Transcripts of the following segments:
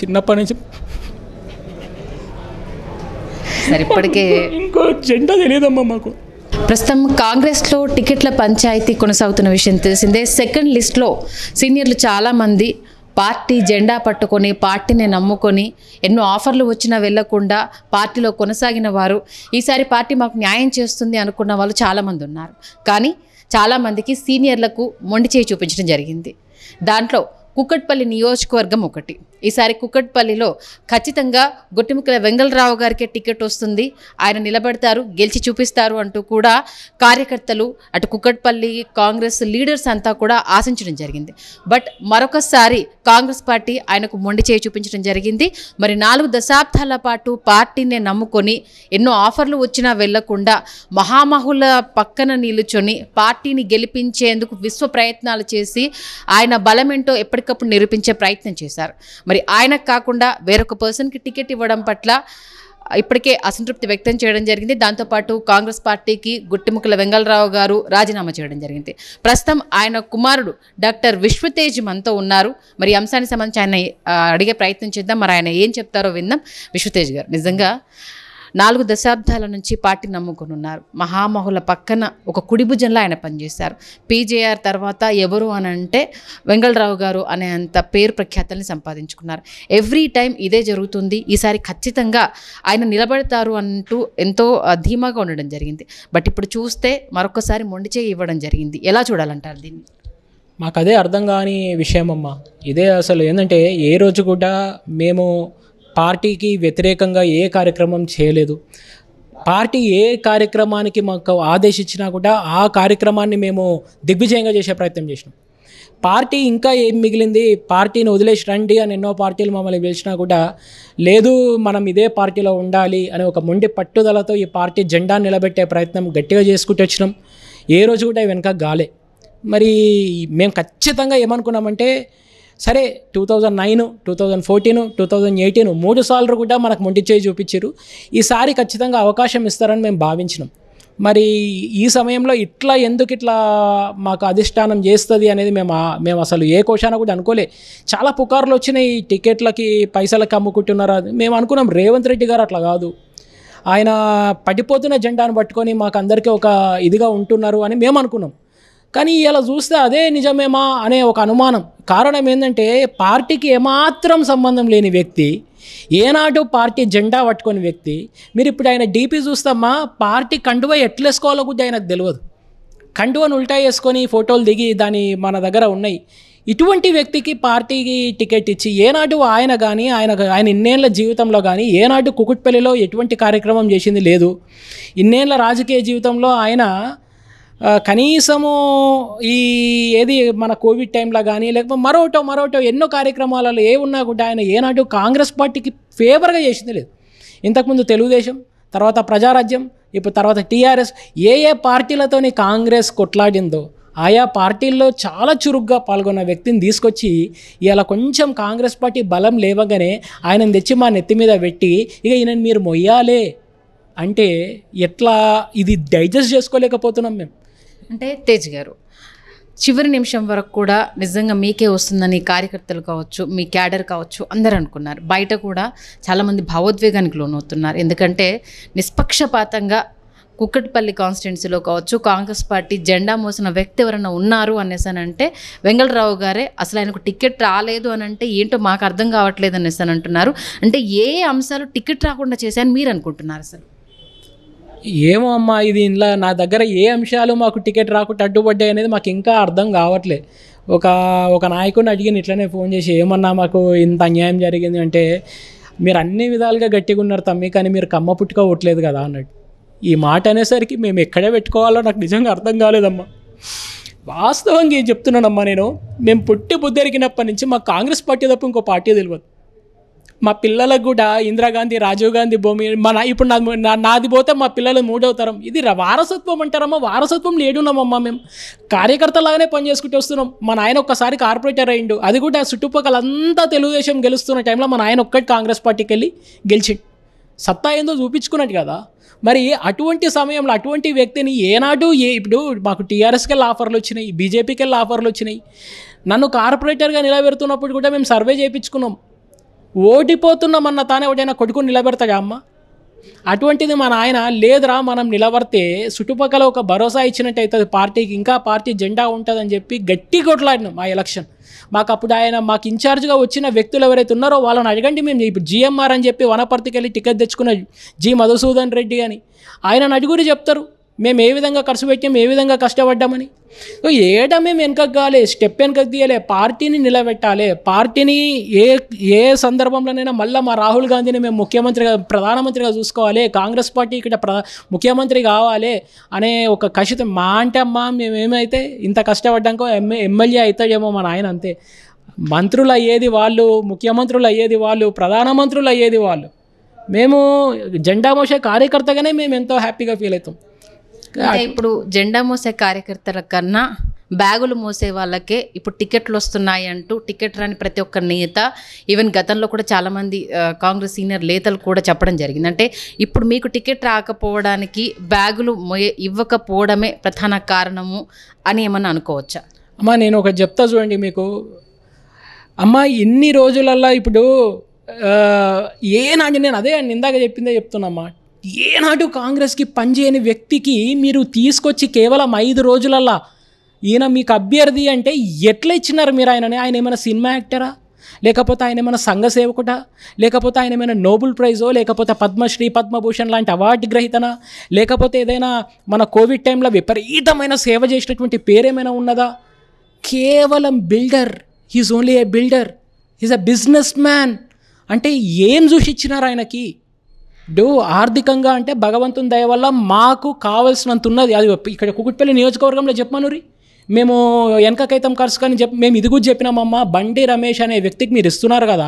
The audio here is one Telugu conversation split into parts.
చిన్నప్పటి నుంచి ఇప్పటికే ఇంకో జెండా తెలియదమ్మా మాకు ప్రస్తుతం కాంగ్రెస్లో టికెట్ల పంచాయతీ కొనసాగుతున్న విషయం తెలిసిందే సెకండ్ లిస్ట్లో సీనియర్లు చాలామంది పార్టీ జెండా పట్టుకొని పార్టీని నమ్ముకొని ఎన్నో ఆఫర్లు వచ్చినా వెళ్లకుండా పార్టీలో కొనసాగిన వారు ఈసారి పార్టీ మాకు న్యాయం చేస్తుంది అనుకున్న వాళ్ళు చాలామంది ఉన్నారు కానీ చాలామందికి సీనియర్లకు మొండి చేయి చూపించడం జరిగింది దాంట్లో కుక్కట్పల్లి నియోజకవర్గం ఒకటి ఈసారి కుక్కట్పల్లిలో ఖచ్చితంగా గొట్టిముక్కల వెంగళరావు గారికే టికెట్ వస్తుంది ఆయన నిలబడతారు గెలిచి చూపిస్తారు అంటూ కూడా కార్యకర్తలు అటు కుక్కట్పల్లి కాంగ్రెస్ లీడర్స్ అంతా కూడా ఆశించడం జరిగింది బట్ మరొకసారి కాంగ్రెస్ పార్టీ ఆయనకు మొండి చేయి చూపించడం జరిగింది మరి నాలుగు దశాబ్దాల పాటు పార్టీనే నమ్ముకొని ఎన్నో ఆఫర్లు వచ్చినా వెళ్లకుండా మహామహుల పక్కన నిలుచొని పార్టీని గెలిపించేందుకు విశ్వ ప్రయత్నాలు చేసి ఆయన బలమేంటో ఎప్పటికప్పుడు నిరూపించే ప్రయత్నం చేశారు మరి ఆయనకు కాకుండా వేరొక పర్సన్కి టికెట్ ఇవ్వడం పట్ల ఇప్పటికే అసంతృప్తి వ్యక్తం చేయడం జరిగింది దాంతోపాటు కాంగ్రెస్ పార్టీకి గుట్టిముక్కల వెంగళరావు గారు రాజీనామా చేయడం జరిగింది ప్రస్తుతం ఆయన కుమారుడు డాక్టర్ విశ్వతేజ్ మనతో ఉన్నారు మరి అంశానికి సంబంధించి ఆయన అడిగే ప్రయత్నం చేద్దాం మరి ఆయన ఏం చెప్తారో విందాం విశ్వతేజ్ గారు నిజంగా నాలుగు దశాబ్దాల నుంచి పార్టీ నమ్ముకుని ఉన్నారు మహామహుల పక్కన ఒక కుడిభుజంలో ఆయన పనిచేశారు పీజేఆర్ తర్వాత ఎవరు అని అంటే వెంగళరావు గారు అనే అంత పేరు ప్రఖ్యాతల్ని సంపాదించుకున్నారు ఎవ్రీ టైం ఇదే జరుగుతుంది ఈసారి ఖచ్చితంగా ఆయన నిలబడతారు అంటూ ఎంతో ధీమాగా ఉండడం జరిగింది బట్ ఇప్పుడు చూస్తే మరొకసారి చేయి ఇవ్వడం జరిగింది ఎలా చూడాలంటారు దీన్ని మాకు అదే అర్థం కాని విషయం ఇదే అసలు ఏంటంటే ఏ రోజు కూడా మేము పార్టీకి వ్యతిరేకంగా ఏ కార్యక్రమం చేయలేదు పార్టీ ఏ కార్యక్రమానికి మాకు ఆదేశించినా కూడా ఆ కార్యక్రమాన్ని మేము దిగ్విజయంగా చేసే ప్రయత్నం చేసినాం పార్టీ ఇంకా ఏం మిగిలింది పార్టీని వదిలేసి రండి అని ఎన్నో పార్టీలు మమ్మల్ని పిలిచినా కూడా లేదు మనం ఇదే పార్టీలో ఉండాలి అనే ఒక మొండి పట్టుదలతో ఈ పార్టీ జెండా నిలబెట్టే ప్రయత్నం గట్టిగా చేసుకుంటూ వచ్చినాం ఏ రోజు కూడా వెనక గాలే మరి మేము ఖచ్చితంగా ఏమనుకున్నామంటే సరే two thousand nine two thousand fourteen two thousand eighteen మూడు సార్లు కూడా మనకు చేయి చూపించారు ఈసారి ఖచ్చితంగా అవకాశం ఇస్తారని మేము భావించినాం మరి ఈ సమయంలో ఇట్లా ఎందుకు ఇట్లా మాకు అధిష్టానం చేస్తుంది అనేది మేము మేము అసలు ఏ కోశాన కూడా అనుకోలే చాలా పుకార్లు వచ్చినాయి టికెట్లకి పైసలకి అమ్ముకుంటున్నారు అది మేము అనుకున్నాం రేవంత్ రెడ్డి గారు అట్లా కాదు ఆయన పడిపోతున్న జెండాను పట్టుకొని మాకు అందరికీ ఒక ఇదిగా ఉంటున్నారు అని మేము అనుకున్నాం కానీ ఇలా చూస్తే అదే నిజమేమా అనే ఒక అనుమానం కారణం ఏంటంటే పార్టీకి ఏమాత్రం సంబంధం లేని వ్యక్తి ఏనాడు పార్టీ జెండా పట్టుకొని వ్యక్తి మీరు ఇప్పుడు ఆయన డీపీ చూస్తామా పార్టీ కండువ ఎట్లేసుకోవాలో కూడా ఆయనకు తెలియదు కండువను ఉల్టా వేసుకొని ఫోటోలు దిగి దాని మన దగ్గర ఉన్నాయి ఇటువంటి వ్యక్తికి పార్టీకి టికెట్ ఇచ్చి ఏనాడు ఆయన కానీ ఆయన ఆయన ఇన్నేళ్ల జీవితంలో కానీ ఏనాడు కుకుట్పల్లిలో ఎటువంటి కార్యక్రమం చేసింది లేదు ఇన్నేళ్ల రాజకీయ జీవితంలో ఆయన కనీసము ఈ ఏది మన కోవిడ్ టైంలో కానీ లేకపోతే మరోటో మరోటో ఎన్నో కార్యక్రమాలలో ఏ ఉన్నా కూడా ఆయన ఏనాడు కాంగ్రెస్ పార్టీకి ఫేవర్గా చేసింది లేదు ఇంతకుముందు తెలుగుదేశం తర్వాత ప్రజారాజ్యం ఇప్పుడు తర్వాత టీఆర్ఎస్ ఏ ఏ పార్టీలతోని కాంగ్రెస్ కొట్లాడిందో ఆయా పార్టీల్లో చాలా చురుగ్గా పాల్గొన్న వ్యక్తిని తీసుకొచ్చి ఇలా కొంచెం కాంగ్రెస్ పార్టీ బలం లేవగానే ఆయనను తెచ్చి మా నెత్తి మీద పెట్టి ఇక ఈయనని మీరు మొయ్యాలే అంటే ఎట్లా ఇది డైజెస్ట్ చేసుకోలేకపోతున్నాం మేము అంటే తేజ్ గారు చివరి నిమిషం వరకు కూడా నిజంగా మీకే వస్తుందని కార్యకర్తలు కావచ్చు మీ క్యాడర్ కావచ్చు అందరు అనుకున్నారు బయట కూడా చాలామంది భావోద్వేగానికి లోనవుతున్నారు ఎందుకంటే నిష్పక్షపాతంగా కుక్కటిపల్లి కాన్స్టిట్యున్సీలో కావచ్చు కాంగ్రెస్ పార్టీ జెండా మోసిన వ్యక్తి ఎవరైనా ఉన్నారు అనేసానంటే వెంగళరావు గారే అసలు ఆయనకు టికెట్ రాలేదు అని అంటే ఏంటో మాకు అర్థం కావట్లేదు అనేసి అంటున్నారు అంటే ఏ అంశాలు టికెట్ రాకుండా చేశాయని మీరు అనుకుంటున్నారు అసలు ఏమో అమ్మా ఇది ఇంట్లో నా దగ్గర ఏ అంశాలు మాకు టికెట్ రాకుండా అడ్డుపడ్డాయి అనేది మాకు ఇంకా అర్థం కావట్లే ఒక ఒక నాయకుడిని అడిగిన ఇట్లనే ఫోన్ చేసి ఏమన్నా మాకు ఇంత అన్యాయం జరిగింది అంటే మీరు అన్ని విధాలుగా గట్టిగా ఉన్నారు తమ్మి కానీ మీరు కమ్మ పుట్టుక ఓట్లేదు కదా అన్నట్టు ఈ మాట అనేసరికి మేము ఎక్కడే పెట్టుకోవాలో నాకు నిజంగా అర్థం కాలేదమ్మా వాస్తవంగా చెప్తున్నానమ్మా నేను మేము పుట్టి బుద్ధెరిగినప్పటి నుంచి మాకు కాంగ్రెస్ పార్టీ తప్ప ఇంకో పార్టీ తెలియదు మా పిల్లలకు కూడా ఇందిరాగాంధీ రాజీవ్ గాంధీ భూమి మన ఇప్పుడు నా నాది పోతే మా పిల్లలు మూడవ తరం ఇది వారసత్వం అంటారమ్మా వారసత్వం లేడున్నామమ్మా మేము కార్యకర్తలాగానే పనిచేసుకుంటూ వస్తున్నాం మా నాయన ఒక్కసారి కార్పొరేటర్ అయ్యిండు అది కూడా చుట్టుపక్కల అంతా తెలుగుదేశం గెలుస్తున్న టైంలో మా నాయన ఒక్కటి కాంగ్రెస్ పార్టీకి వెళ్ళి గెలిచిండు సత్తా ఏందో చూపించుకున్నట్టు కదా మరి అటువంటి సమయంలో అటువంటి వ్యక్తిని ఏనాడు ఏ ఇప్పుడు మాకు టీఆర్ఎస్కి వెళ్ళి ఆఫర్లు వచ్చినాయి బీజేపీకి వెళ్ళి ఆఫర్లు వచ్చినాయి నన్ను కార్పొరేటర్గా నిలబెడుతున్నప్పుడు కూడా మేము సర్వే చేయించుకున్నాం ఓడిపోతున్నామన్న తానే ఎవడైనా కొడుకుని నిలబెడతాడా అమ్మ అటువంటిది మన ఆయన లేదురా మనం నిలబడితే చుట్టుపక్కల ఒక భరోసా ఇచ్చినట్టు అవుతుంది పార్టీకి ఇంకా పార్టీ జెండా ఉంటుందని చెప్పి గట్టి కొట్లాడినాం మా ఎలక్షన్ మాకు అప్పుడు ఆయన మాకు ఇన్ఛార్జ్గా వచ్చిన వ్యక్తులు ఎవరైతే ఉన్నారో వాళ్ళని అడగండి మేము ఇప్పుడు జిఎంఆర్ అని చెప్పి వనపర్తికి వెళ్ళి టికెట్ తెచ్చుకున్న జి మధుసూదన్ రెడ్డి అని ఆయన నడుగురు చెప్తారు మేము ఏ విధంగా ఖర్చు పెట్టాము ఏ విధంగా కష్టపడ్డామని సో మేము వెనకకు కాలే స్టెప్ వెనకకు తీయలే పార్టీని నిలబెట్టాలి పార్టీని ఏ ఏ సందర్భంలోనైనా మళ్ళీ మా రాహుల్ గాంధీని మేము ముఖ్యమంత్రిగా ప్రధానమంత్రిగా చూసుకోవాలి కాంగ్రెస్ పార్టీ ఇక్కడ ప్రధా ముఖ్యమంత్రి కావాలి అనే ఒక కషితం మా అంటే అమ్మ మేమేమైతే ఇంత కష్టపడ్డాకో ఎమ్మె ఎమ్మెల్యే అవుతాడేమో మా నాయన అంతే మంత్రులు అయ్యేది వాళ్ళు ముఖ్యమంత్రులు అయ్యేది వాళ్ళు ప్రధానమంత్రులు అయ్యేది వాళ్ళు మేము జెండా మోసే కార్యకర్తగానే మేము ఎంతో హ్యాపీగా ఫీల్ అవుతాం అంటే ఇప్పుడు జెండా మోసే కార్యకర్తల కన్నా బ్యాగులు మోసే వాళ్ళకే ఇప్పుడు టికెట్లు వస్తున్నాయి అంటూ టికెట్ రాని ప్రతి ఒక్క నేత ఈవెన్ గతంలో కూడా చాలామంది కాంగ్రెస్ సీనియర్ నేతలు కూడా చెప్పడం జరిగింది అంటే ఇప్పుడు మీకు టికెట్ రాకపోవడానికి బ్యాగులు ఇవ్వకపోవడమే ప్రధాన కారణము అని ఏమన్నా అనుకోవచ్చా అమ్మా నేను ఒకటి చెప్తా చూడండి మీకు అమ్మ ఇన్ని రోజులల్లా ఇప్పుడు ఏ నేను అదే అండి ఇందాక చెప్పిందే చెప్తున్నామ్మా ఏనాడు కాంగ్రెస్కి పనిచేయని వ్యక్తికి మీరు తీసుకొచ్చి కేవలం ఐదు రోజులల్లా ఈయన మీకు అభ్యర్థి అంటే ఎట్లా ఇచ్చినారు మీరు ఆయనని ఆయన ఏమైనా సినిమా యాక్టరా లేకపోతే ఆయన ఏమైనా సంఘ లేకపోతే ఆయన ఏమైనా నోబుల్ ప్రైజో లేకపోతే పద్మశ్రీ పద్మభూషణ్ లాంటి అవార్డు గ్రహీతనా లేకపోతే ఏదైనా మన కోవిడ్ టైంలో విపరీతమైన సేవ చేసినటువంటి పేరేమైనా ఉన్నదా కేవలం builder he's only a builder he's a businessman అంటే ఏం చూసి ఇచ్చినారు ఆయనకి డూ ఆర్థికంగా అంటే భగవంతుని దయ వల్ల మాకు కావలసినంత ఉన్నది అది ఇక్కడ కుకుట్పల్లి నియోజకవర్గంలో రీ మేము వెనకకైతం ఖర్చు కానీ చెప్ మేము ఇది కూడా చెప్పినామమ్మా బండి రమేష్ అనే వ్యక్తికి మీరు ఇస్తున్నారు కదా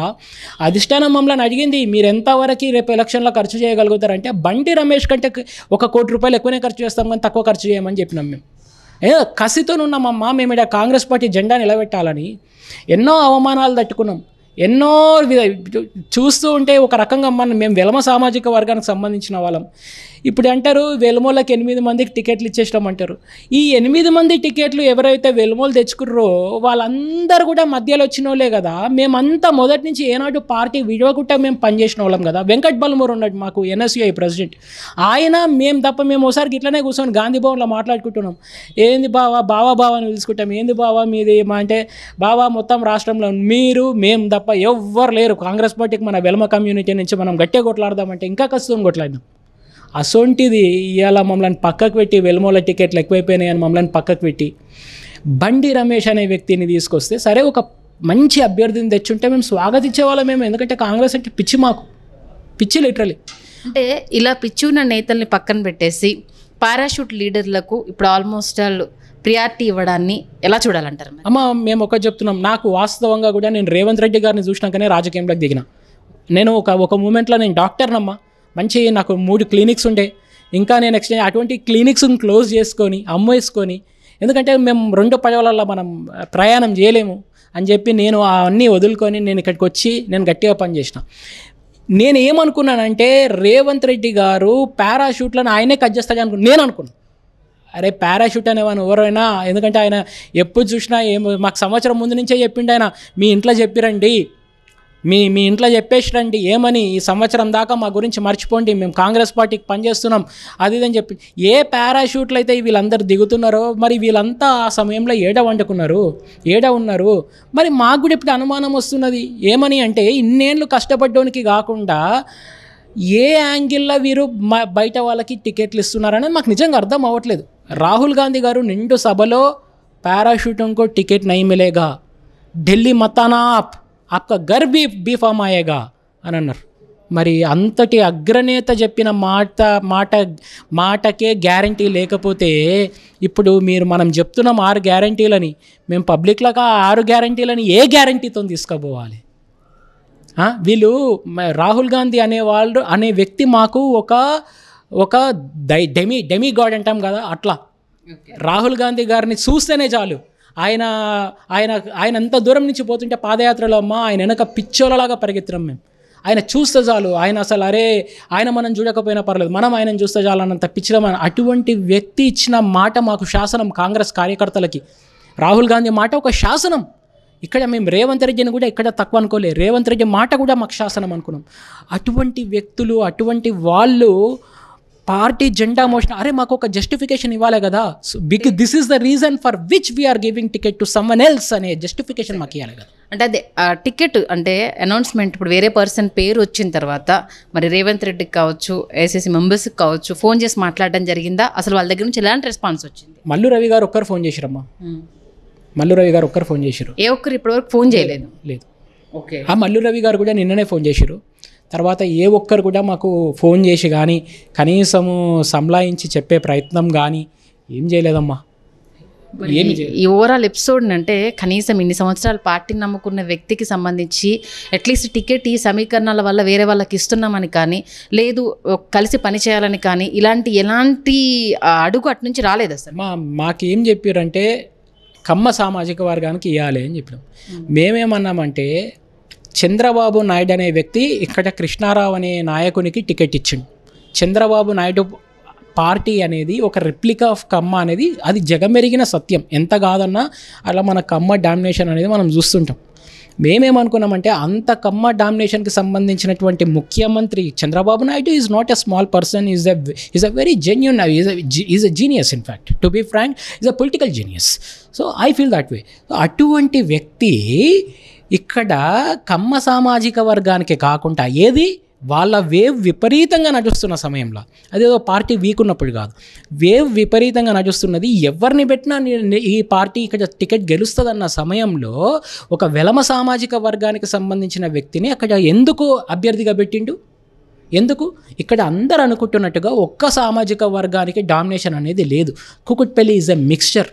అధిష్టానం మమ్మల్ని అడిగింది మీరు ఎంతవరకు రేపు ఎలక్షన్లో ఖర్చు చేయగలుగుతారంటే బండి రమేష్ కంటే ఒక కోటి రూపాయలు ఎక్కువనే ఖర్చు చేస్తాం కానీ తక్కువ ఖర్చు చేయమని చెప్పినాం మేము ఏ కసితో మేము ఇక్కడ కాంగ్రెస్ పార్టీ జెండా నిలబెట్టాలని ఎన్నో అవమానాలు తట్టుకున్నాం ఎన్నో విధ చూస్తూ ఉంటే ఒక రకంగా మనం మేము వెలమ సామాజిక వర్గానికి సంబంధించిన వాళ్ళం ఇప్పుడు అంటారు వెలుమోలకి ఎనిమిది మందికి టికెట్లు ఇచ్చేసాం అంటారు ఈ ఎనిమిది మంది టికెట్లు ఎవరైతే వెలుమోలు తెచ్చుకుర్రో వాళ్ళందరూ కూడా మధ్యలో వచ్చిన వాళ్ళే కదా మేమంతా మొదటి నుంచి ఏనాడు పార్టీ విడవకుండా మేము పనిచేసిన వాళ్ళం కదా వెంకట్ బల్మూర్ ఉన్నాడు మాకు ఎన్ఎస్యుఐ ప్రెసిడెంట్ ఆయన మేము తప్ప మేము ఒకసారికి ఇట్లనే కూర్చొని గాంధీ భవన్లో మాట్లాడుకుంటున్నాం ఏంది బావా బావా బావా అని తీసుకుంటాం ఏంది బావా మీది అంటే బావా మొత్తం రాష్ట్రంలో మీరు మేము తప్ప తప్ప ఎవ్వరు లేరు కాంగ్రెస్ పార్టీకి మన వెలమ కమ్యూనిటీ నుంచి మనం గట్టిగా కొట్లాడదామంటే ఇంకా కష్టం కొట్లాడదాం అసొంటిది ఇవాళ మమ్మల్ని పక్కకు పెట్టి వెలమోల టికెట్లు ఎక్కువైపోయినాయి అని మమ్మల్ని పక్కకు పెట్టి బండి రమేష్ అనే వ్యక్తిని తీసుకొస్తే సరే ఒక మంచి అభ్యర్థిని తెచ్చుంటే మేము స్వాగతించే వాళ్ళం మేము ఎందుకంటే కాంగ్రెస్ అంటే పిచ్చి మాకు పిచ్చి లిటరలీ అంటే ఇలా పిచ్చి ఉన్న నేతల్ని పక్కన పెట్టేసి పారాషూట్ లీడర్లకు ఇప్పుడు ఆల్మోస్ట్ వాళ్ళు ప్రియారిటీ ఇవ్వడాన్ని ఎలా చూడాలంటారు అమ్మ మేము ఒక చెప్తున్నాం నాకు వాస్తవంగా కూడా నేను రేవంత్ రెడ్డి గారిని చూసినాకనే రాజకీయంలోకి దిగిన నేను ఒక ఒక మూమెంట్లో నేను డాక్టర్నమ్మా మంచి నాకు మూడు క్లినిక్స్ ఉండే ఇంకా నేను నెక్స్ట్ అటువంటి క్లినిక్స్ని క్లోజ్ చేసుకొని అమ్మేసుకొని ఎందుకంటే మేము రెండు పడవలలో మనం ప్రయాణం చేయలేము అని చెప్పి నేను అవన్నీ వదులుకొని నేను ఇక్కడికి వచ్చి నేను గట్టిగా పనిచేసిన నేను ఏమనుకున్నానంటే రేవంత్ రెడ్డి గారు పారాషూట్లను ఆయనే కట్ చేస్తాడు అనుకున్నాను నేను అనుకున్నాను అరే పారాషూట్ అనేవాని ఎవరైనా ఎందుకంటే ఆయన ఎప్పుడు చూసినా ఏం మాకు సంవత్సరం ముందు నుంచే చెప్పిండు ఆయన మీ ఇంట్లో చెప్పిరండి మీ మీ ఇంట్లో చెప్పేసిరండి ఏమని ఈ సంవత్సరం దాకా మా గురించి మర్చిపోండి మేము కాంగ్రెస్ పార్టీకి పనిచేస్తున్నాం అది ఇదని చెప్పి ఏ పారాషూట్లు అయితే వీళ్ళందరూ దిగుతున్నారో మరి వీళ్ళంతా ఆ సమయంలో ఏడ వండుకున్నారు ఏడ ఉన్నారు మరి మాకు కూడా ఇప్పుడు అనుమానం వస్తున్నది ఏమని అంటే ఇన్నేళ్ళు కష్టపడ్డానికి కాకుండా ఏ యాంగిల్లో వీరు బయట వాళ్ళకి టికెట్లు ఇస్తున్నారనేది మాకు నిజంగా అర్థం అవ్వట్లేదు రాహుల్ గాంధీ గారు నిండు సభలో పారాషూటింగ్కు టికెట్ నై మిలేగా ఢిల్లీ మతానా ఆప్ గర్బీ గర్ బీ బీఫామ్ అయ్యేగా అని అన్నారు మరి అంతటి అగ్రనేత చెప్పిన మాట మాట మాటకే గ్యారంటీ లేకపోతే ఇప్పుడు మీరు మనం చెప్తున్నాం ఆరు గ్యారంటీలని మేము పబ్లిక్లకు ఆరు గ్యారంటీలని ఏ గ్యారంటీతో తీసుకుపోవాలి వీళ్ళు రాహుల్ గాంధీ అనేవాళ్ళు అనే వ్యక్తి మాకు ఒక ఒక డై డెమి డెమి గాడ్ అంటాం కదా అట్లా రాహుల్ గాంధీ గారిని చూస్తేనే చాలు ఆయన ఆయన ఆయన అంత దూరం నుంచి పోతుంటే పాదయాత్రలో అమ్మ ఆయన వెనక పిచ్చోలలాగా పరిగెత్తినాం మేము ఆయన చూస్తే చాలు ఆయన అసలు అరే ఆయన మనం చూడకపోయినా పర్లేదు మనం ఆయనను చూస్తే చాలు అన్నంత పిచ్చిలమైన అటువంటి వ్యక్తి ఇచ్చిన మాట మాకు శాసనం కాంగ్రెస్ కార్యకర్తలకి రాహుల్ గాంధీ మాట ఒక శాసనం ఇక్కడ మేము రేవంత్ రెడ్డిని కూడా ఇక్కడ తక్కువ అనుకోలే రేవంత్ రెడ్డి మాట కూడా మాకు శాసనం అనుకున్నాం అటువంటి వ్యక్తులు అటువంటి వాళ్ళు పార్టీ జెండా మోషన్ అరే మాకు ఒక జస్టిఫికేషన్ ఇవ్వాలి కదా because this is the reason for which we are giving ticket to someone else అనే జస్టిఫికేషన్ మాకు ఇవ్వాలి కదా అంటే అదే టికెట్ అంటే అనౌన్స్మెంట్ ఇప్పుడు వేరే పర్సన్ పేరు వచ్చిన తర్వాత మరి రేవంత్ రెడ్డికి కావచ్చు ఏసీసీ మెంబర్స్కి కావచ్చు ఫోన్ చేసి మాట్లాడడం జరిగిందా అసలు వాళ్ళ దగ్గర నుంచి ఎలాంటి రెస్పాన్స్ వచ్చింది మల్లు రవి గారు ఒక్కరు ఫోన్ చేశారమ్మా hmm. మల్లు రవి గారు ఒక్కరు ఫోన్ చేశారు ఏ ఒక్కరు ఇప్పటివరకు ఫోన్ చేయలేదు లేదు ఓకే ఆ మల్లు రవి గారు కూడా నిన్ననే ఫోన్ చేశారు తర్వాత ఏ ఒక్కరు కూడా మాకు ఫోన్ చేసి కానీ కనీసము సంలాయించి చెప్పే ప్రయత్నం కానీ ఏం చేయలేదమ్మా ఈ ఓవరాల్ ఎపిసోడ్ అంటే కనీసం ఇన్ని సంవత్సరాలు పార్టీని నమ్ముకున్న వ్యక్తికి సంబంధించి అట్లీస్ట్ టికెట్ ఈ సమీకరణాల వల్ల వేరే వాళ్ళకి ఇస్తున్నామని కానీ లేదు కలిసి పని చేయాలని కానీ ఇలాంటి ఎలాంటి అడుగు అటు నుంచి రాలేదు అసలు మా మాకేం చెప్పారంటే కమ్మ సామాజిక వర్గానికి ఇవ్వాలి అని చెప్పినాం మేమేమన్నామంటే చంద్రబాబు నాయుడు అనే వ్యక్తి ఇక్కడ కృష్ణారావు అనే నాయకునికి టికెట్ ఇచ్చిండు చంద్రబాబు నాయుడు పార్టీ అనేది ఒక రిప్లిక్ ఆఫ్ కమ్మ అనేది అది జగమెరిగిన సత్యం ఎంత కాదన్నా అలా మన కమ్మ డామినేషన్ అనేది మనం చూస్తుంటాం మేమేమనుకున్నామంటే అంత కమ్మ డామినేషన్కి సంబంధించినటువంటి ముఖ్యమంత్రి Chandrababu Naidu is not a small person is a is a very genuine is a genius in fact to be frank is a political genius so I feel that way అటువంటి వ్యక్తి ఇక్కడ కమ్మ సామాజిక వర్గానికి కాకుండా ఏది వాళ్ళ వేవ్ విపరీతంగా నడుస్తున్న సమయంలో అదేదో పార్టీ వీక్ ఉన్నప్పుడు కాదు వేవ్ విపరీతంగా నడుస్తున్నది ఎవరిని పెట్టినా ఈ పార్టీ ఇక్కడ టికెట్ గెలుస్తుందన్న సమయంలో ఒక వెలమ సామాజిక వర్గానికి సంబంధించిన వ్యక్తిని అక్కడ ఎందుకు అభ్యర్థిగా పెట్టిండు ఎందుకు ఇక్కడ అందరు అనుకుంటున్నట్టుగా ఒక్క సామాజిక వర్గానికి డామినేషన్ అనేది లేదు Kukatpally is a mixture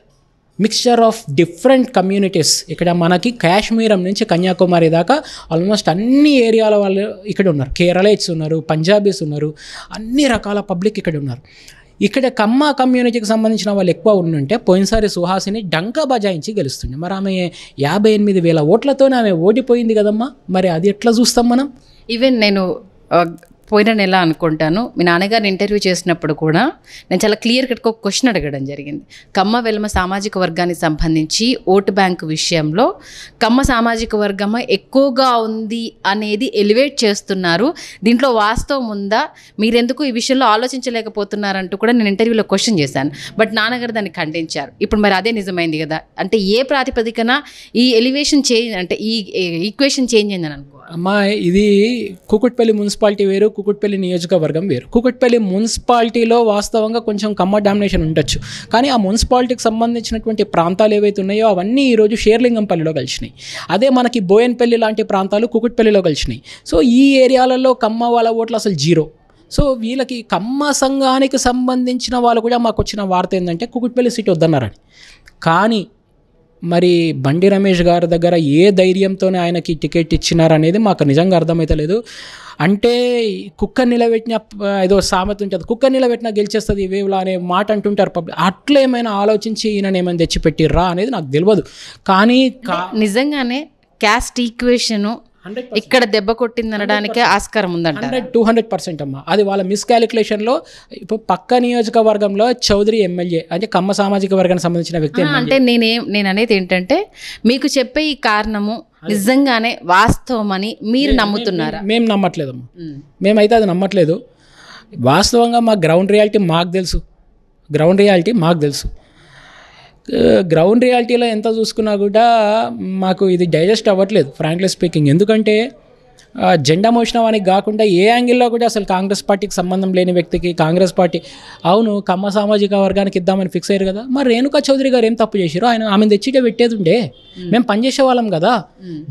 mixture of different communities ఇక్కడ మనకి కాశ్మీరం నుంచి కన్యాకుమారి దాకా ఆల్మోస్ట్ అన్ని ఏరియాల వాళ్ళు ఇక్కడ ఉన్నారు కేరళైట్స్ ఉన్నారు పంజాబీస్ ఉన్నారు అన్ని రకాల పబ్లిక్ ఇక్కడ ఉన్నారు ఇక్కడ కమ్మ కమ్యూనిటీకి సంబంధించిన వాళ్ళు ఎక్కువ ఉండుంటే పోయినసారి సుహాసిని డంకా బజాయించి గెలుస్తుంది మరి ఆమె యాభై ఎనిమిది వేల ఓట్లతోనే ఆమె ఓడిపోయింది కదమ్మా మరి అది ఎట్లా చూస్తాం మనం ఈవెన్ నేను పోయిన నెల అనుకుంటాను మీ నాన్నగారు ఇంటర్వ్యూ చేసినప్పుడు కూడా నేను చాలా క్లియర్ కట్గా ఒక క్వశ్చన్ అడగడం జరిగింది కమ్మ వెలమ సామాజిక వర్గానికి సంబంధించి ఓటు బ్యాంకు విషయంలో కమ్మ సామాజిక వర్గం ఎక్కువగా ఉంది అనేది ఎలివేట్ చేస్తున్నారు దీంట్లో వాస్తవం ఉందా మీరెందుకు ఈ విషయంలో ఆలోచించలేకపోతున్నారంటూ కూడా నేను ఇంటర్వ్యూలో క్వశ్చన్ చేశాను బట్ నాన్నగారు దాన్ని ఖండించారు ఇప్పుడు మరి అదే నిజమైంది కదా అంటే ఏ ప్రాతిపదికన ఈ ఎలివేషన్ చేంజ్ అంటే ఈ ఈక్వేషన్ చేంజ్ అయిందని అనుకో మా ఇది కూకట్పల్లి మున్సిపాలిటీ వేరు కూకట్పల్లి నియోజకవర్గం వేరు కూకట్పల్లి మున్సిపాలిటీలో వాస్తవంగా కొంచెం కమ్మ డామినేషన్ ఉండొచ్చు కానీ ఆ మున్సిపాలిటీకి సంబంధించినటువంటి ప్రాంతాలు ఏవైతే ఉన్నాయో అవన్నీ ఈరోజు షేర్లింగంపల్లిలో కలిసినాయి అదే మనకి బోయన్పల్లి లాంటి ప్రాంతాలు కూకట్పల్లిలో కలిసినాయి సో ఈ ఏరియాలలో కమ్మ వాళ్ళ ఓట్లు అసలు జీరో సో వీళ్ళకి కమ్మ సంఘానికి సంబంధించిన వాళ్ళు కూడా మాకు వచ్చిన వార్త ఏంటంటే కుకుట్పల్లి సీట్ వద్దన్నారని కానీ మరి బండి రమేష్ గారి దగ్గర ఏ ధైర్యంతోనే ఆయనకి టికెట్ ఇచ్చినారనేది మాకు నిజంగా అర్థమవుతలేదు అంటే కుక్క నిలబెట్టిన ఏదో సామెత ఉంటుంది కుక్క నిలబెట్టిన గెలిచేస్తుంది వేవ్లా అనే మాట అంటుంటారు పబ్లిక్ అట్లా ఏమైనా ఆలోచించి ఈయనని ఏమైనా తెచ్చిపెట్టిర్రా అనేది నాకు తెలియదు కానీ నిజంగానే క్యాస్ట్ ఈక్వేషను ఇక్కడ దెబ్బ కొట్టింది అనడానికి ఆస్కారం ఉందంట హండ్రెడ్ టూ హండ్రెడ్ పర్సెంట్ అమ్మా అది వాళ్ళ మిస్కాలిక్యులేషన్లో ఇప్పుడు పక్క నియోజకవర్గంలో చౌదరి ఎమ్మెల్యే అంటే కమ్మ సామాజిక వర్గానికి సంబంధించిన వ్యక్తి అంటే నేనే నేను అనేది ఏంటంటే మీకు చెప్పే ఈ కారణము నిజంగానే వాస్తవమని మీరు నమ్ముతున్నారా మేము నమ్మట్లేదమ్మా మేమైతే అది నమ్మట్లేదు వాస్తవంగా మా గ్రౌండ్ రియాలిటీ మాకు తెలుసు గ్రౌండ్ రియాలిటీ మాకు తెలుసు గ్రౌండ్ రియాలిటీలో ఎంత చూసుకున్నా కూడా మాకు ఇది డైజెస్ట్ అవ్వట్లేదు ఫ్రాంక్లీ స్పీకింగ్ ఎందుకంటే జెండా మోసిన వానికి కాకుండా ఏ యాంగిల్లో కూడా అసలు కాంగ్రెస్ పార్టీకి సంబంధం లేని వ్యక్తికి కాంగ్రెస్ పార్టీ అవును కమ్మ సామాజిక వర్గానికి ఇద్దామని ఫిక్స్ అయ్యారు కదా మరి రేణుకా చౌదరి గారు ఏం తప్పు చేశారు ఆయన ఆమె తెచ్చిటే పెట్టేది ఉండే మేము పనిచేసే వాళ్ళం కదా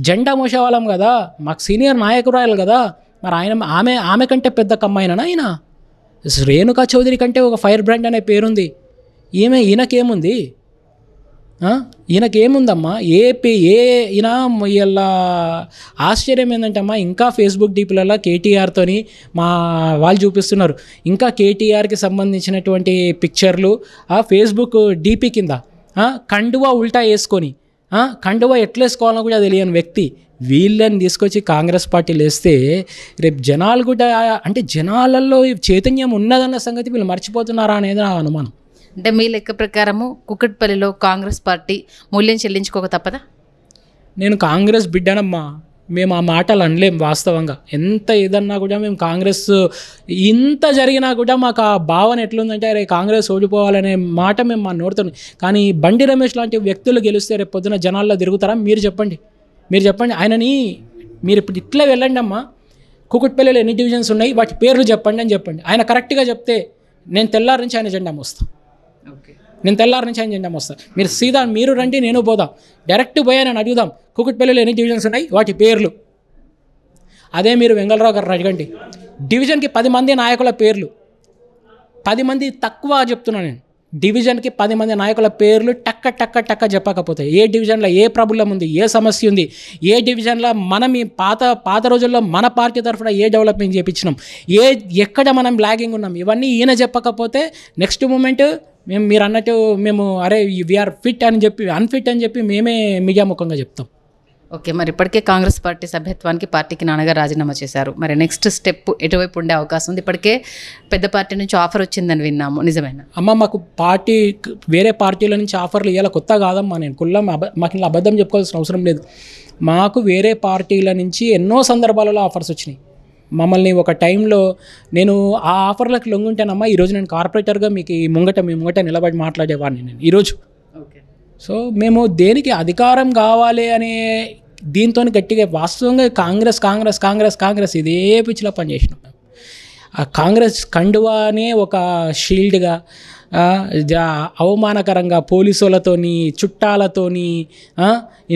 జెండా మోసేవాళ్ళం కదా మాకు సీనియర్ నాయకురాయలు కదా మరి ఆయన ఆమె ఆమె కంటే పెద్ద కమ్మాయినా ఆయన రేణుకా చౌదరి కంటే ఒక ఫైర్ బ్రాండ్ అనే పేరుంది ఈమె ఈయనకేముంది ఈయనకేముందమ్మా ఏ పే ఏ ఈయన వీళ్ళ ఆశ్చర్యం ఏంటంటే అమ్మా ఇంకా ఫేస్బుక్ డీపులలో కేటీఆర్తోని మా వాళ్ళు చూపిస్తున్నారు ఇంకా కేటీఆర్కి సంబంధించినటువంటి పిక్చర్లు ఆ ఫేస్బుక్ డీపీ కింద కండువా ఉల్టా వేసుకొని కండువా ఎట్లేసుకోవాలని కూడా తెలియని వ్యక్తి వీళ్ళని తీసుకొచ్చి కాంగ్రెస్ పార్టీలు వేస్తే రేపు జనాలు కూడా అంటే జనాలలో చైతన్యం ఉన్నదన్న సంగతి వీళ్ళు మర్చిపోతున్నారా అనేది నా అనుమానం అంటే మీ లెక్క ప్రకారము కుకట్పల్లిలో కాంగ్రెస్ పార్టీ మూల్యం చెల్లించుకోక తప్పదా నేను కాంగ్రెస్ బిడ్డనమ్మా మేము ఆ మాటలు అనలేం వాస్తవంగా ఎంత ఏదన్నా కూడా మేము కాంగ్రెస్ ఇంత జరిగినా కూడా మాకు ఆ భావన ఎట్లుందంటే రేపు కాంగ్రెస్ ఓడిపోవాలనే మాట మేము మా నోడుతున్నాం కానీ బండి రమేష్ లాంటి వ్యక్తులు గెలిస్తే రేపు పొద్దున జనాల్లో తిరుగుతారా మీరు చెప్పండి మీరు చెప్పండి ఆయనని మీరు ఇప్పుడు ఇట్లా వెళ్ళండి అమ్మా కుకుట్పల్లిలో ఎన్ని డివిజన్స్ ఉన్నాయి వాటి పేర్లు చెప్పండి అని చెప్పండి ఆయన కరెక్ట్గా చెప్తే నేను తెల్లారి నుంచి ఆయన జెండా మోస్తాను నేను తెల్లారి నుంచి ఆయన చేద్దాం వస్తా మీరు సీదా మీరు రండి నేను పోదాం డైరెక్ట్ పోయా నేను అడుగుదాం కుకుట్పల్లిలో ఎన్ని డివిజన్స్ ఉన్నాయి వాటి పేర్లు అదే మీరు వెంగళరావు గారు అడగండి డివిజన్కి పది మంది నాయకుల పేర్లు పది మంది తక్కువ చెప్తున్నాను నేను డివిజన్కి పది మంది నాయకుల పేర్లు టక్క టక్క టక్క చెప్పకపోతే ఏ డివిజన్లో ఏ ప్రాబ్లం ఉంది ఏ సమస్య ఉంది ఏ డివిజన్లో మనం ఈ పాత పాత రోజుల్లో మన పార్టీ తరఫున ఏ డెవలప్మెంట్ చేయించినాం ఏ ఎక్కడ మనం లాగింగ్ ఉన్నాం ఇవన్నీ ఈయన చెప్పకపోతే నెక్స్ట్ మూమెంట్ మేము మీరు అన్నట్టు మేము అరే వీఆర్ ఫిట్ అని చెప్పి అన్ఫిట్ అని చెప్పి మేమే మిగాముఖంగా చెప్తాం ఓకే మరి ఇప్పటికే కాంగ్రెస్ పార్టీ సభ్యత్వానికి పార్టీకి నాన్నగా రాజీనామా చేశారు మరి నెక్స్ట్ స్టెప్ ఎటువైపు ఉండే అవకాశం ఉంది ఇప్పటికే పెద్ద పార్టీ నుంచి ఆఫర్ వచ్చిందని విన్నాము నిజమేనా అమ్మ మాకు పార్టీ వేరే పార్టీల నుంచి ఆఫర్లు ఇవాళ కొత్త కాదమ్మా నేను కుల్లం మాకు అబద్ధం చెప్పుకోవాల్సిన అవసరం లేదు మాకు వేరే పార్టీల నుంచి ఎన్నో సందర్భాలలో ఆఫర్స్ వచ్చినాయి మమ్మల్ని ఒక టైంలో నేను ఆ ఆఫర్లకు లొంగుంటానమ్మా ఈరోజు నేను కార్పొరేటర్గా మీకు ఈ ముంగట మీ ముంగట నిలబడి మాట్లాడేవాడిని నేను ఈరోజు సో మేము దేనికి అధికారం కావాలి అనే దీంతో గట్టిగా వాస్తవంగా కాంగ్రెస్ కాంగ్రెస్ కాంగ్రెస్ కాంగ్రెస్ ఇదే పిచ్చిలో పనిచేసినాం ఆ కాంగ్రెస్ కండువానే ఒక షీల్డ్గా అవమానకరంగా పోలీసులతోని చుట్టాలతోని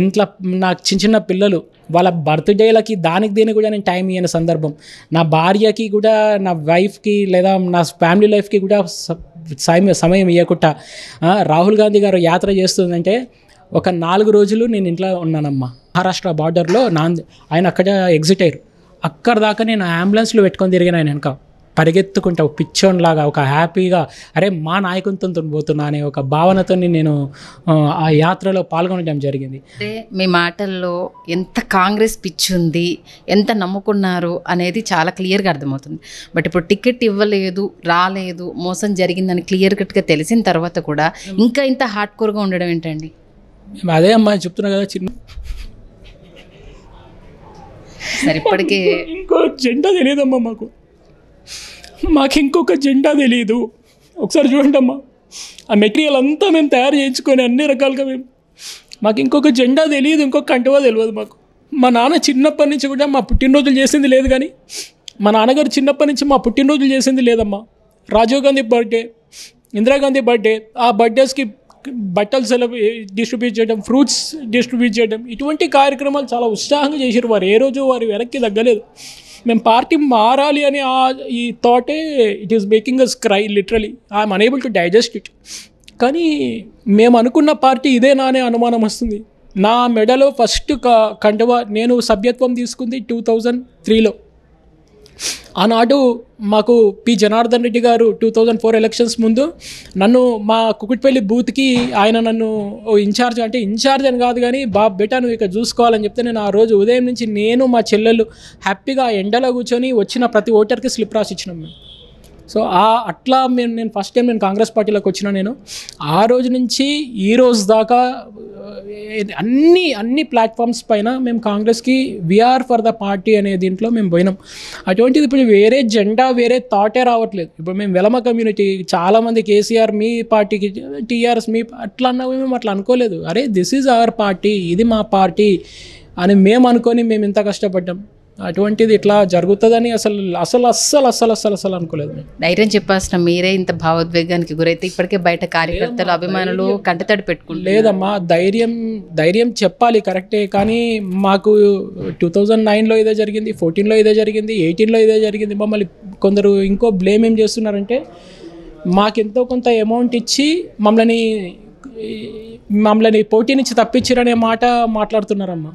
ఇంట్లో నాకు చిన్న చిన్న పిల్లలు వాళ్ళ బర్త్డేలకి దానికి దీనికి కూడా నేను టైం ఇవ్వని సందర్భం నా భార్యకి కూడా నా వైఫ్కి లేదా నా ఫ్యామిలీ లైఫ్కి కూడా సమయం సమయం ఇవ్వకుండా రాహుల్ గాంధీ గారు యాత్ర చేస్తుందంటే ఒక నాలుగు రోజులు నేను ఇంట్లో ఉన్నానమ్మా మహారాష్ట్ర బార్డర్లో నా ఆయన అక్కడ ఎగ్జిట్ అయ్యారు అక్కడ దాకా నేను అంబులెన్స్లో పెట్టుకొని తిరిగిన ఆయన వెనక పరిగెత్తుకుంటే ఒక పిచ్చోన్లాగా ఒక హ్యాపీగా అరే మా నాయకత్వంతో పోతున్నా అనే ఒక భావనతో నేను ఆ యాత్రలో పాల్గొనడం జరిగింది మీ మాటల్లో ఎంత కాంగ్రెస్ పిచ్చి ఉంది ఎంత నమ్ముకున్నారు అనేది చాలా క్లియర్గా అర్థమవుతుంది బట్ ఇప్పుడు టికెట్ ఇవ్వలేదు రాలేదు మోసం జరిగిందని క్లియర్ కట్గా తెలిసిన తర్వాత కూడా ఇంకా ఇంత హార్డ్ కోర్గా ఉండడం ఏంటండి అదే అమ్మాయి చెప్తున్నా కదా చిన్న సరే ఇప్పటికే ఇంకో జెండా తెలియదమ్మా మాకు మాకు ఇంకొక జెండా తెలియదు ఒకసారి చూడండి అమ్మా ఆ మెటీరియల్ అంతా మేము తయారు చేయించుకొని అన్ని రకాలుగా మేము మాకు ఇంకొక జెండా తెలియదు ఇంకొక కంటవా తెలియదు మాకు మా నాన్న చిన్నప్పటి నుంచి కూడా మా పుట్టినరోజులు చేసింది లేదు కానీ మా నాన్నగారు చిన్నప్పటి నుంచి మా పుట్టినరోజులు చేసింది లేదమ్మా రాజీవ్ గాంధీ బర్త్డే ఇందిరాగాంధీ బర్త్డే ఆ బర్త్డేస్కి బట్టలు సెలబ్ డిస్ట్రిబ్యూట్ చేయడం ఫ్రూట్స్ డిస్ట్రిబ్యూట్ చేయడం ఇటువంటి కార్యక్రమాలు చాలా ఉత్సాహంగా చేశారు వారు ఏ రోజు వారు వెనక్కి తగ్గలేదు మేము పార్టీ మారాలి అని ఆ ఈ thought it is making us cry literally I'm unable to digest it కానీ మేము అనుకున్న పార్టీ ఇదేనా అనే అనుమానం వస్తుంది నా మెడలో ఫస్ట్ కండువా నేను సభ్యత్వం తీసుకుంది టూ థౌజండ్ త్రీలో ఆనాడు మాకు పి జనార్దన్ రెడ్డి గారు టూ థౌజండ్ ఫోర్ ఎలక్షన్స్ ముందు నన్ను మా కుకుట్పల్లి బూత్కి ఆయన నన్ను ఇన్ఛార్జ్ అంటే ఇన్ఛార్జ్ అని కాదు కానీ బాబు బెటా నువ్వు ఇక చూసుకోవాలని చెప్తే నేను ఆ రోజు ఉదయం నుంచి నేను మా చెల్లెలు హ్యాపీగా ఎండలో కూర్చొని వచ్చిన ప్రతి ఓటర్కి స్లిప్ రాసి ఇచ్చినాం మేము సో ఆ అట్లా మేము నేను ఫస్ట్ టైం నేను కాంగ్రెస్ పార్టీలోకి వచ్చిన నేను ఆ రోజు నుంచి ఈ రోజు దాకా అన్ని అన్ని ప్లాట్ఫామ్స్ పైన మేము కాంగ్రెస్కి వీఆర్ ఫర్ ద పార్టీ అనే దీంట్లో మేము పోయినాం అటువంటిది ఇప్పుడు వేరే జెండా వేరే థాటే రావట్లేదు ఇప్పుడు మేము వెలమ కమ్యూనిటీ చాలామంది కేసీఆర్ మీ పార్టీకి టీఆర్ఎస్ మీ అట్లా అన్నవి మేము అట్లా అనుకోలేదు అరే దిస్ ఈజ్ అవర్ పార్టీ ఇది మా పార్టీ అని మేము అనుకొని మేము ఇంత కష్టపడ్డాం అటువంటిది ఇట్లా జరుగుతుందని అసలు అసలు అస్సలు అస్సలు అస్సలు అసలు అనుకోలేదు ధైర్యం చెప్పాల్సిన మీరే ఇంత భావోద్వేగానికి గురైతే ఇప్పటికే బయట కార్యకర్తలు అభిమానులు కంటతడి పెట్టుకుంటారు లేదమ్మా ధైర్యం ధైర్యం చెప్పాలి కరెక్టే కానీ మాకు టూ థౌజండ్ నైన్లో ఇదే జరిగింది ఫోర్టీన్లో ఇదే జరిగింది ఎయిటీన్లో ఇదే జరిగింది మమ్మల్ని కొందరు ఇంకో బ్లేమ్ ఏం చేస్తున్నారంటే మాకెంతో కొంత అమౌంట్ ఇచ్చి మమ్మల్ని మమ్మల్ని పోటీ నుంచి తప్పించారనే మాట మాట్లాడుతున్నారమ్మా